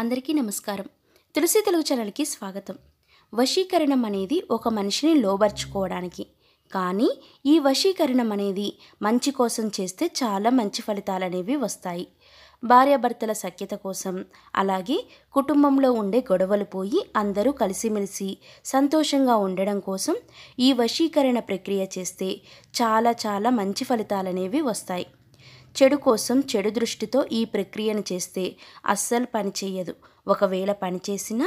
అందరికీ నమస్కారం తులసి తెలుగు ఛానల్కి స్వాగతం వశీకరణం అనేది ఒక మనిషిని లోబర్చుకోవడానికి కానీ ఈ వశీకరణం అనేది మంచి కోసం చేస్తే చాలా మంచి ఫలితాలు అనేవి వస్తాయి భార్యాభర్తల సఖ్యత కోసం అలాగే కుటుంబంలో ఉండే గొడవలు పోయి అందరూ కలిసిమెలిసి సంతోషంగా ఉండడం కోసం ఈ వశీకరణ ప్రక్రియ చేస్తే చాలా చాలా మంచి ఫలితాలనేవి వస్తాయి చెడు కోసం చెడు దృష్టితో ఈ ప్రక్రియను చేస్తే అస్సలు పనిచేయదు ఒకవేళ పనిచేసినా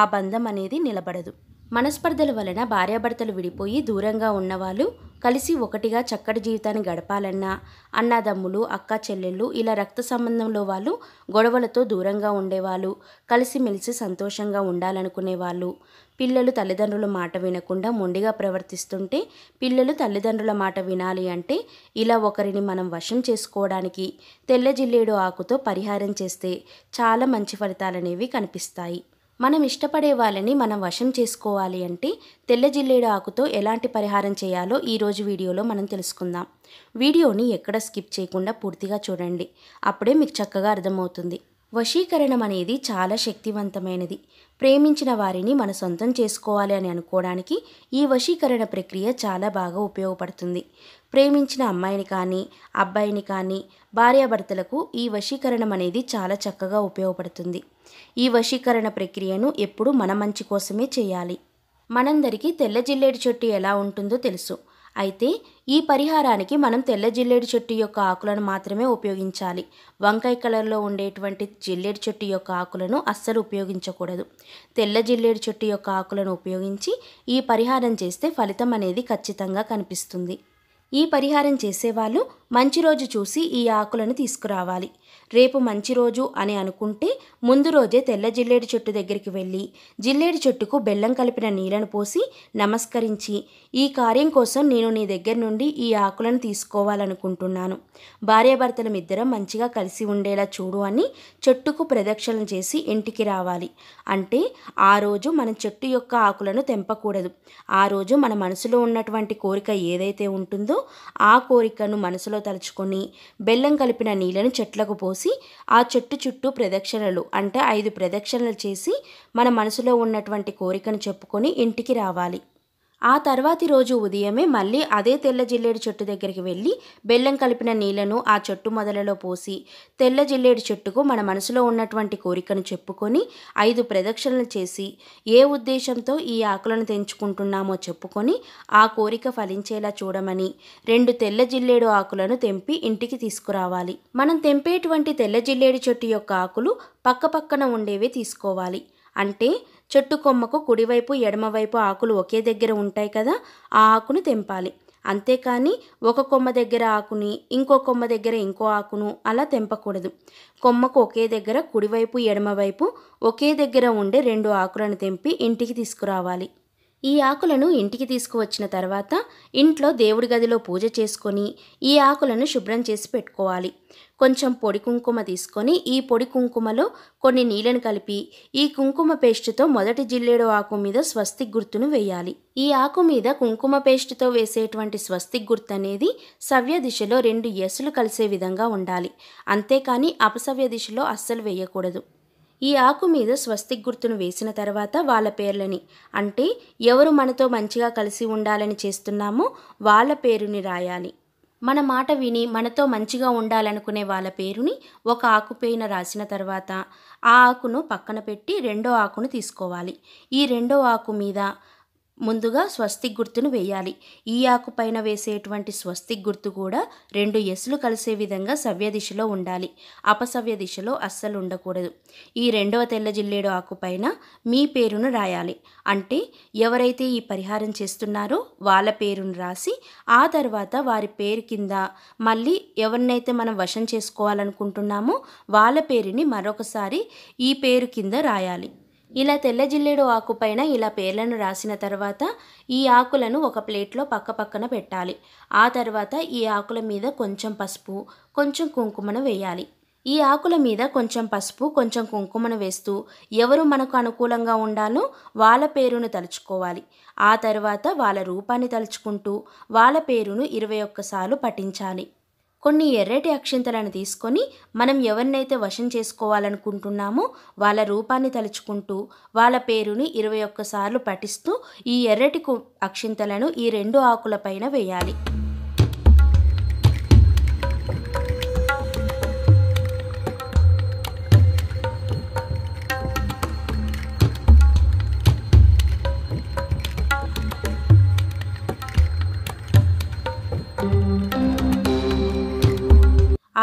ఆ బంధం అనేది నిలబడదు మనస్పర్ధల వలన భార్యాభర్తలు విడిపోయి దూరంగా ఉన్నవాళ్ళు కలిసి ఒకటిగా చక్కటి జీవితాన్ని గడపాలన్నా అన్నదమ్ములు అక్క చెల్లెళ్ళు ఇలా రక్త సంబంధంలో వాళ్ళు గొడవలతో దూరంగా ఉండేవాళ్ళు కలిసిమెలిసి సంతోషంగా ఉండాలనుకునేవాళ్ళు పిల్లలు తల్లిదండ్రుల మాట వినకుండా మొండిగా ప్రవర్తిస్తుంటే పిల్లలు తల్లిదండ్రుల మాట వినాలి అంటే ఇలా ఒకరిని మనం వశం చేసుకోవడానికి తెల్ల జిల్లేడు ఆకుతో పరిహారం చేస్తే చాలా మంచి ఫలితాలనేవి కనిపిస్తాయి మనం ఇష్టపడే వాళ్ళని మనం వశం చేసుకోవాలి అంటే తెల్ల జిల్లేడు ఆకుతో ఎలాంటి పరిహారం చేయాలో ఈరోజు వీడియోలో మనం తెలుసుకుందాం వీడియోని ఎక్కడ స్కిప్ చేయకుండా పూర్తిగా చూడండి అప్పుడే మీకు చక్కగా అర్థమవుతుంది వశీకరణం అనేది చాలా శక్తివంతమైనది ప్రేమించిన వారిని మన సొంతం చేసుకోవాలి అని అనుకోవడానికి ఈ వశీకరణ ప్రక్రియ చాలా బాగా ఉపయోగపడుతుంది ప్రేమించిన అమ్మాయిని కానీ అబ్బాయిని కానీ భార్యాభర్తలకు ఈ వశీకరణం అనేది చాలా చక్కగా ఉపయోగపడుతుంది ఈ వశీకరణ ప్రక్రియను ఎప్పుడు మన మంచి కోసమే చేయాలి మనందరికీ తెల్ల జిల్లేటి చెట్టు ఎలా ఉంటుందో తెలుసు అయితే ఈ పరిహారానికి మనం తెల్ల జిల్లేడు చెట్టు యొక్క ఆకులను మాత్రమే ఉపయోగించాలి వంకాయ కలర్లో ఉండేటువంటి జిల్లేడు చెట్టు యొక్క ఆకులను అస్సలు ఉపయోగించకూడదు తెల్ల జిల్లేడు చెట్టు యొక్క ఆకులను ఉపయోగించి ఈ పరిహారం చేస్తే ఫలితం అనేది ఖచ్చితంగా కనిపిస్తుంది ఈ పరిహారం చేసేవాళ్ళు మంచి రోజు చూసి ఈ ఆకులను తీసుకురావాలి రేపు మంచి రోజు అని అనుకుంటే ముందు రోజే తెల్ల జిల్లేడు చెట్టు దగ్గరికి వెళ్ళి జిల్లేడు చెట్టుకు బెల్లం కలిపిన నీళ్లను పోసి నమస్కరించి ఈ కార్యం కోసం నేను నీ దగ్గర నుండి ఈ ఆకులను తీసుకోవాలనుకుంటున్నాను భార్యాభర్తలు ఇద్దరం మంచిగా కలిసి ఉండేలా చూడు అని చెట్టుకు ప్రదక్షిణ చేసి ఇంటికి రావాలి అంటే ఆ రోజు మన చెట్టు యొక్క ఆకులను తెంపకూడదు ఆ రోజు మన మనసులో ఉన్నటువంటి కోరిక ఏదైతే ఉంటుందో ఉందో ఆ కోరికను మనసులో తలుచుకొని బెల్లం కలిపిన నీళ్ళను చెట్లకు పోసి ఆ చెట్టు చుట్టూ ప్రదక్షిణలు అంటే ఐదు ప్రదక్షిణలు చేసి మన మనసులో ఉన్నటువంటి కోరికను చెప్పుకొని ఇంటికి రావాలి ఆ తర్వాతి రోజు ఉదయమే మళ్ళీ అదే తెల్ల జిల్లేడు చెట్టు దగ్గరికి వెళ్ళి బెల్లం కలిపిన నీళ్లను ఆ చెట్టు మొదలలో పోసి తెల్ల జిల్లేడు చెట్టుకు మన మనసులో ఉన్నటువంటి కోరికను చెప్పుకొని ఐదు ప్రదక్షిణలు చేసి ఏ ఉద్దేశంతో ఈ ఆకులను తెంచుకుంటున్నామో చెప్పుకొని ఆ కోరిక ఫలించేలా చూడమని రెండు తెల్ల జిల్లేడు ఆకులను తెంపి ఇంటికి తీసుకురావాలి మనం తెంపేటువంటి తెల్ల జిల్లేడు చెట్టు యొక్క ఆకులు పక్కపక్కన ఉండేవే తీసుకోవాలి అంటే చెట్టు కొమ్మకు కుడివైపు ఎడమవైపు ఆకులు ఒకే దగ్గర ఉంటాయి కదా ఆ ఆకును తెంపాలి అంతేకాని ఒక కొమ్మ దగ్గర ఆకుని ఇంకో కొమ్మ దగ్గర ఇంకో ఆకును అలా తెంపకూడదు కొమ్మకు ఒకే దగ్గర కుడివైపు ఎడమవైపు ఒకే దగ్గర ఉండే రెండు ఆకులను తెంపి ఇంటికి తీసుకురావాలి ఈ ఆకులను ఇంటికి తీసుకువచ్చిన తర్వాత ఇంట్లో దేవుడి గదిలో పూజ చేసుకొని ఈ ఆకులను శుభ్రం చేసి పెట్టుకోవాలి కొంచెం పొడి కుంకుమ తీసుకొని ఈ పొడి కుంకుమలో కొన్ని నీళ్ళను కలిపి ఈ కుంకుమ పేస్టుతో మొదటి జిల్లేడు ఆకు మీద స్వస్తిక్ గుర్తును వేయాలి ఈ ఆకు మీద కుంకుమ పేస్టుతో వేసేటువంటి స్వస్తిక్ గుర్తు అనేది సవ్య దిశలో రెండు ఎసులు కలిసే విధంగా ఉండాలి అంతేకాని అపసవ్య దిశలో అస్సలు వేయకూడదు ఈ ఆకు మీద స్వస్తిక్ గుర్తును వేసిన తర్వాత వాళ్ళ పేర్లని అంటే ఎవరు మనతో మంచిగా కలిసి ఉండాలని చేస్తున్నామో వాళ్ళ పేరుని రాయాలి మన మాట విని మనతో మంచిగా ఉండాలనుకునే వాళ్ళ పేరుని ఒక ఆకుపైన రాసిన తర్వాత ఆ ఆకును పక్కన పెట్టి రెండో ఆకును తీసుకోవాలి ఈ రెండో ఆకు మీద ముందుగా స్వస్తిక్ గుర్తును వేయాలి ఈ ఆకు పైన వేసేటువంటి స్వస్తిక్ గుర్తు కూడా రెండు ఎస్లు కలిసే విధంగా సవ్య దిశలో ఉండాలి అపసవ్య దిశలో అస్సలు ఉండకూడదు ఈ రెండవ తెల్ల జిల్లేడు ఆకు పైన మీ పేరును రాయాలి అంటే ఎవరైతే ఈ పరిహారం చేస్తున్నారో వాళ్ళ పేరును రాసి ఆ తర్వాత వారి పేరు కింద మళ్ళీ ఎవరినైతే మనం వశం చేసుకోవాలనుకుంటున్నామో వాళ్ళ పేరుని మరొకసారి ఈ పేరు కింద రాయాలి ఇలా తెల్ల జిల్లేడు ఆకుపైన ఇలా పేర్లను రాసిన తర్వాత ఈ ఆకులను ఒక ప్లేట్లో పక్కపక్కన పెట్టాలి ఆ తర్వాత ఈ ఆకుల మీద కొంచెం పసుపు కొంచెం కుంకుమను వేయాలి ఈ ఆకుల మీద కొంచెం పసుపు కొంచెం కుంకుమను వేస్తూ ఎవరు మనకు అనుకూలంగా ఉండాలో వాళ్ళ పేరును తలుచుకోవాలి ఆ తర్వాత వాళ్ళ రూపాన్ని తలుచుకుంటూ వాళ్ళ పేరును ఇరవై ఒక్కసార్లు పఠించాలి కొన్ని ఎర్రటి అక్షింతలను తీసుకొని మనం ఎవరినైతే వశం చేసుకోవాలనుకుంటున్నామో వాళ్ళ రూపాన్ని తలుచుకుంటూ వాళ్ళ పేరుని ఇరవై ఒక్కసార్లు పఠిస్తూ ఈ ఎర్రటి అక్షింతలను ఈ రెండు ఆకులపైన వేయాలి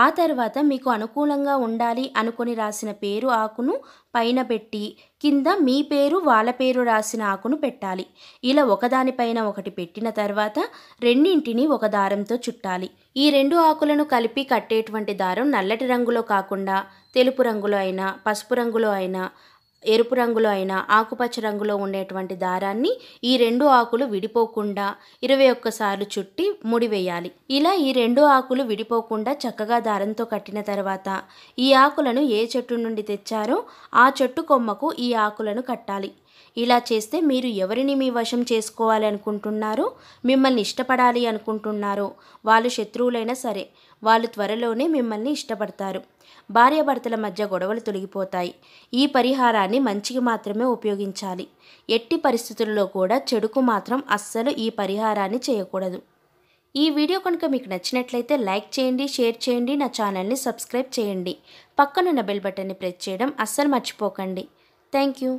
ఆ తర్వాత మీకు అనుకూలంగా ఉండాలి అనుకుని రాసిన పేరు ఆకును పైన పెట్టి కింద మీ పేరు వాళ్ళ పేరు రాసిన ఆకును పెట్టాలి ఇలా ఒకదానిపైన ఒకటి పెట్టిన తర్వాత రెండింటిని ఒక దారంతో చుట్టాలి ఈ రెండు ఆకులను కలిపి కట్టేటువంటి దారం నల్లటి రంగులో కాకుండా తెలుపు రంగులో అయినా పసుపు రంగులో అయినా ఎరుపు రంగులో అయినా ఆకుపచ్చ రంగులో ఉండేటువంటి దారాన్ని ఈ రెండు ఆకులు విడిపోకుండా ఇరవై ఒక్కసార్లు చుట్టి ముడివేయాలి ఇలా ఈ రెండు ఆకులు విడిపోకుండా చక్కగా దారంతో కట్టిన తర్వాత ఈ ఆకులను ఏ చెట్టు నుండి తెచ్చారో ఆ చెట్టు కొమ్మకు ఈ ఆకులను కట్టాలి ఇలా చేస్తే మీరు ఎవరిని మీ వశం చేసుకోవాలి అనుకుంటున్నారు మిమ్మల్ని ఇష్టపడాలి అనుకుంటున్నారు వాళ్ళు శత్రువులైనా సరే వాళ్ళు త్వరలోనే మిమ్మల్ని ఇష్టపడతారు భార్యాభర్తల మధ్య గొడవలు తొలగిపోతాయి ఈ పరిహారాన్ని మంచికి మాత్రమే ఉపయోగించాలి ఎట్టి పరిస్థితుల్లో కూడా చెడుకు మాత్రం అస్సలు ఈ పరిహారాన్ని చేయకూడదు ఈ వీడియో కనుక మీకు నచ్చినట్లయితే లైక్ చేయండి షేర్ చేయండి నా ఛానల్ని సబ్స్క్రైబ్ చేయండి పక్కనున్న బెల్ బటన్ని ప్రెస్ చేయడం అస్సలు మర్చిపోకండి థ్యాంక్ యూ